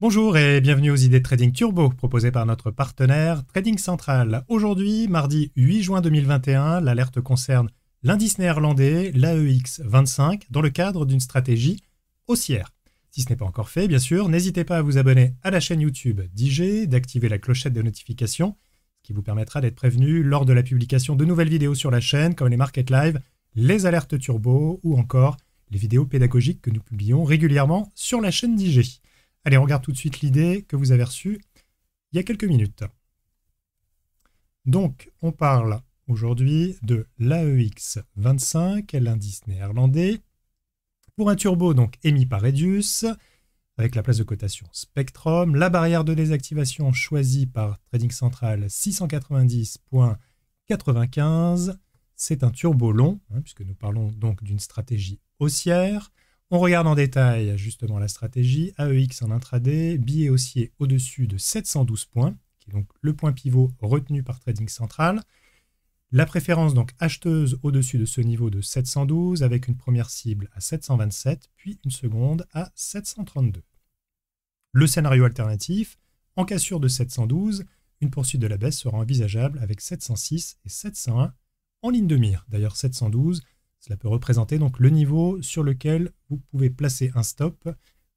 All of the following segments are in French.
Bonjour et bienvenue aux idées de Trading Turbo proposées par notre partenaire Trading Central. Aujourd'hui, mardi 8 juin 2021, l'alerte concerne l'indice néerlandais, l'AEX 25, dans le cadre d'une stratégie haussière. Si ce n'est pas encore fait, bien sûr, n'hésitez pas à vous abonner à la chaîne YouTube d'IG, d'activer la clochette de notification, ce qui vous permettra d'être prévenu lors de la publication de nouvelles vidéos sur la chaîne, comme les Market Live, les alertes turbo ou encore les vidéos pédagogiques que nous publions régulièrement sur la chaîne d'IG. Allez, on regarde tout de suite l'idée que vous avez reçue il y a quelques minutes. Donc, on parle aujourd'hui de l'AEX 25, l'indice néerlandais, pour un turbo donc émis par Edius, avec la place de cotation Spectrum, la barrière de désactivation choisie par Trading Central 690.95. C'est un turbo long, hein, puisque nous parlons donc d'une stratégie haussière. On regarde en détail justement la stratégie. AEX en intraday, billet haussier au-dessus de 712 points, qui est donc le point pivot retenu par Trading Central. La préférence donc acheteuse au-dessus de ce niveau de 712 avec une première cible à 727 puis une seconde à 732. Le scénario alternatif, en cassure de 712, une poursuite de la baisse sera envisageable avec 706 et 701 en ligne de mire. D'ailleurs 712 cela peut représenter donc le niveau sur lequel vous pouvez placer un stop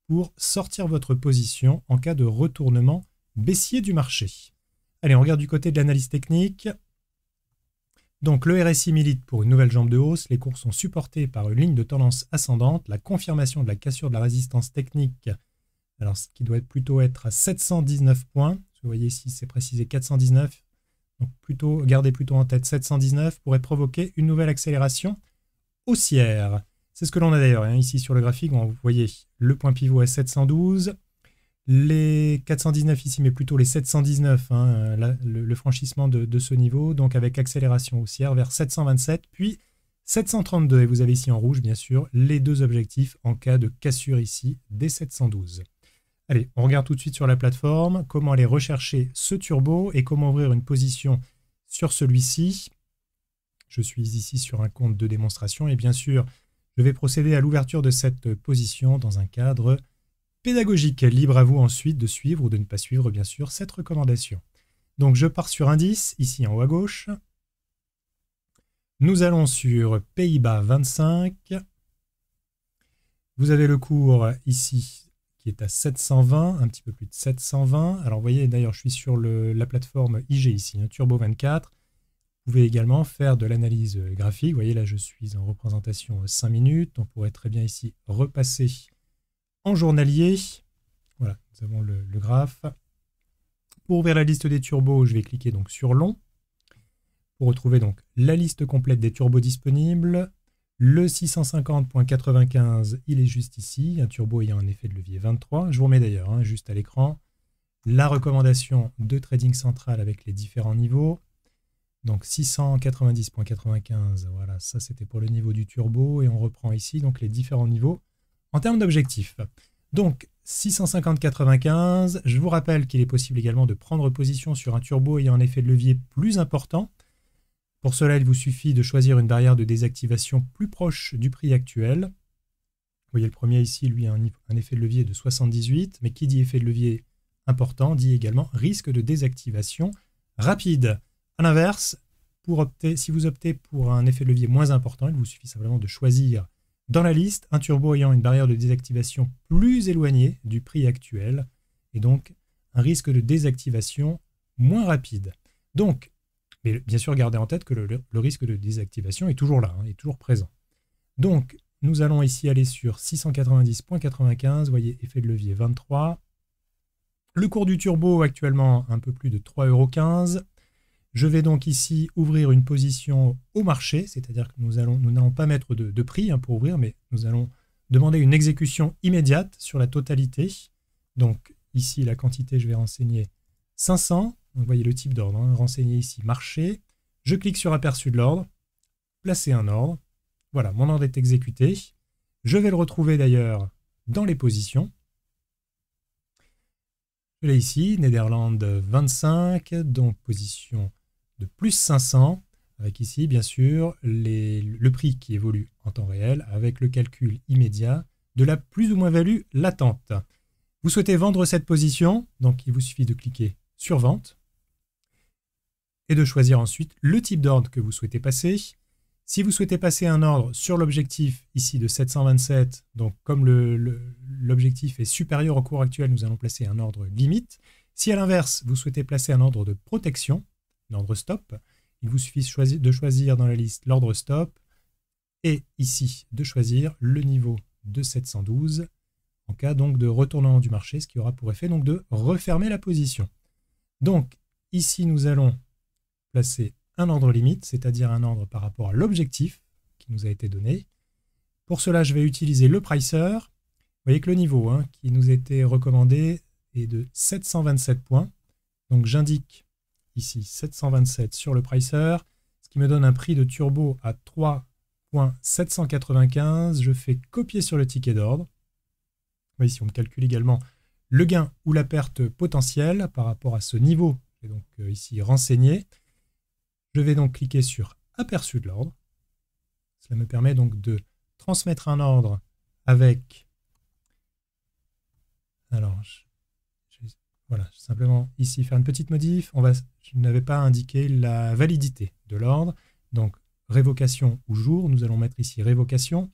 pour sortir votre position en cas de retournement baissier du marché. Allez, on regarde du côté de l'analyse technique. Donc le RSI milite pour une nouvelle jambe de hausse, les cours sont supportés par une ligne de tendance ascendante, la confirmation de la cassure de la résistance technique, alors ce qui doit plutôt être à 719 points, vous voyez ici c'est précisé 419, donc plutôt, gardez plutôt en tête 719 pourrait provoquer une nouvelle accélération haussière. C'est ce que l'on a d'ailleurs hein, ici sur le graphique. Vous voyez le point pivot à 712, les 419 ici, mais plutôt les 719, hein, le, franchissement de, de, ce niveau, donc avec accélération haussière vers 727, puis 732. Et vous avez ici en rouge, bien sûr, les deux objectifs en cas de cassure ici des 712. Allez, on regarde tout de suite sur la plateforme comment aller rechercher ce turbo et comment ouvrir une position sur celui-ci. Je suis ici sur un compte de démonstration et bien sûr, je vais procéder à l'ouverture de cette position dans un cadre pédagogique. Libre à vous ensuite de suivre ou de ne pas suivre, bien sûr, cette recommandation. Donc je pars sur indice, ici en haut à gauche. Nous allons sur Pays-Bas 25. Vous avez le cours ici qui est à 720, un petit peu plus de 720. Alors vous voyez, d'ailleurs, je suis sur la plateforme IG ici, hein, Turbo 24. Vous pouvez également faire de l'analyse euh, graphique. Vous voyez là, je suis en représentation 5 euh, minutes. On pourrait très bien ici repasser en journalier. Voilà, nous avons le, graphe. Pour ouvrir la liste des turbos, je vais cliquer donc sur long. Pour retrouver donc la liste complète des turbos disponibles, le 650.95, il est juste ici, un turbo ayant un effet de levier 23. Je vous remets d'ailleurs hein, juste à l'écran la recommandation de Trading Central avec les différents niveaux. Donc 690.95, voilà, ça c'était pour le niveau du turbo, et on reprend ici donc les différents niveaux en termes d'objectifs. Donc 650.95, je vous rappelle qu'il est possible également de prendre position sur un turbo ayant un effet de levier plus important. Pour cela, il vous suffit de choisir une barrière de désactivation plus proche du prix actuel. Vous voyez le premier ici, lui a un effet de levier de 78, mais qui dit effet de levier important dit également risque de désactivation rapide. A l'inverse, pour opter, si vous optez pour un effet de levier moins important, il vous suffit simplement de choisir dans la liste un turbo ayant une barrière de désactivation plus éloignée du prix actuel et donc un risque de désactivation moins rapide. Donc, mais bien sûr, gardez en tête que le, risque de désactivation est toujours là, il hein, est toujours présent. Donc, nous allons ici aller sur 690.95, voyez effet de levier 23. Le cours du turbo actuellement un peu plus de euros. Je vais donc ici ouvrir une position au marché, c'est-à-dire que nous nous n'allons pas mettre de, prix hein, pour ouvrir, mais nous allons demander une exécution immédiate sur la totalité. Donc ici, la quantité, je vais renseigner 500. Vous voyez le type d'ordre, hein. renseigner ici marché. Je clique sur aperçu de l'ordre, placer un ordre. Voilà, mon ordre est exécuté. Je vais le retrouver d'ailleurs dans les positions. Je l'ai ici, Netherlands 25, donc position plus 500, avec ici, bien sûr, le prix qui évolue en temps réel avec le calcul immédiat de la plus ou moins value latente. Vous souhaitez vendre cette position, donc il vous suffit de cliquer sur vente et de choisir ensuite le type d'ordre que vous souhaitez passer. Si vous souhaitez passer un ordre sur l'objectif ici de 727, donc comme l'objectif est supérieur au cours actuel, nous allons placer un ordre limite. Si à l'inverse, vous souhaitez placer un ordre de protection, l'ordre stop. Il vous suffit de choisir dans la liste l'ordre stop et ici de choisir le niveau de 712 en cas donc de retournement du marché, ce qui aura pour effet donc de refermer la position. Donc ici nous allons placer un ordre limite, c'est-à-dire un ordre par rapport à l'objectif qui nous a été donné. Pour cela, je vais utiliser le pricer. Vous voyez que le niveau hein, qui nous était recommandé est de 727 points. Donc j'indique ici 727 sur le pricer, ce qui me donne un prix de turbo à 3.795. Je fais copier sur le ticket d'ordre. Ici, on me calcule également le gain ou la perte potentielle par rapport à ce niveau. qui est donc euh, ici renseigné. Je vais donc cliquer sur aperçu de l'ordre. Cela me permet donc de transmettre un ordre avec alors, je voilà, simplement ici faire une petite modif. On va, je n'avais pas indiqué la validité de l'ordre. Donc, révocation ou jour, nous allons mettre ici révocation.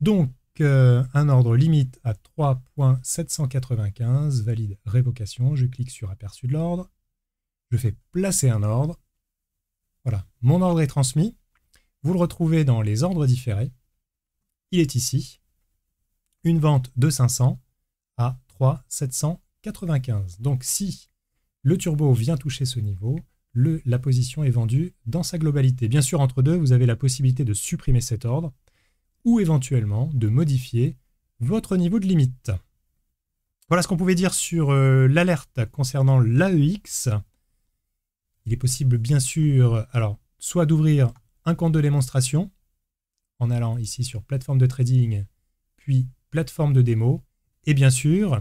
Donc, euh, un ordre limite à 3.795, valide révocation. Je clique sur aperçu de l'ordre. Je fais placer un ordre. Voilà, mon ordre est transmis. Vous le retrouvez dans les ordres différés. Il est ici. Une vente de 500 à 3.795. 95. Donc si le turbo vient toucher ce niveau, la position est vendue dans sa globalité. Bien sûr, entre deux, vous avez la possibilité de supprimer cet ordre ou éventuellement de modifier votre niveau de limite. Voilà ce qu'on pouvait dire sur euh, l'alerte concernant l'AEX. Il est possible, bien sûr, alors, soit d'ouvrir un compte de démonstration en allant ici sur plateforme de trading, puis plateforme de démo, et bien sûr,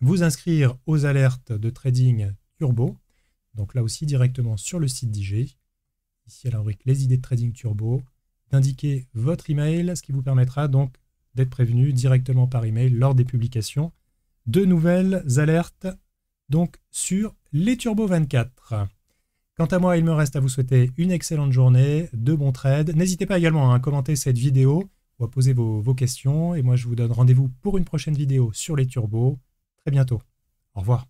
vous inscrire aux alertes de trading turbo. Donc là aussi directement sur le site d'IG. Ici à la les idées de trading turbo, d'indiquer votre email, ce qui vous permettra donc d'être prévenu directement par email lors des publications de nouvelles alertes donc sur les Turbo 24. Quant à moi, il me reste à vous souhaiter une excellente journée, de bons trades. N'hésitez pas également hein, à commenter cette vidéo ou à poser vos, vos questions. Et moi, je vous donne rendez-vous pour une prochaine vidéo sur les turbos bientôt. Au revoir.